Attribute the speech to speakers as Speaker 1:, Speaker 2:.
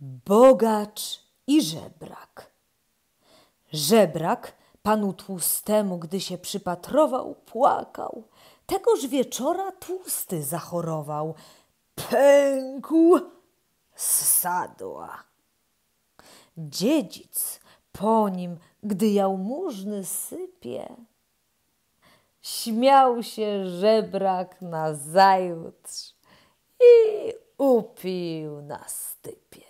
Speaker 1: bogacz i żebrak. Żebrak
Speaker 2: panu tłustemu, gdy się przypatrował, płakał. Tegoż wieczora tłusty zachorował, pękł z sadła. Dziedzic po nim, gdy jałmużny sypie, śmiał się żebrak
Speaker 3: na zajutrz i upił na stypie.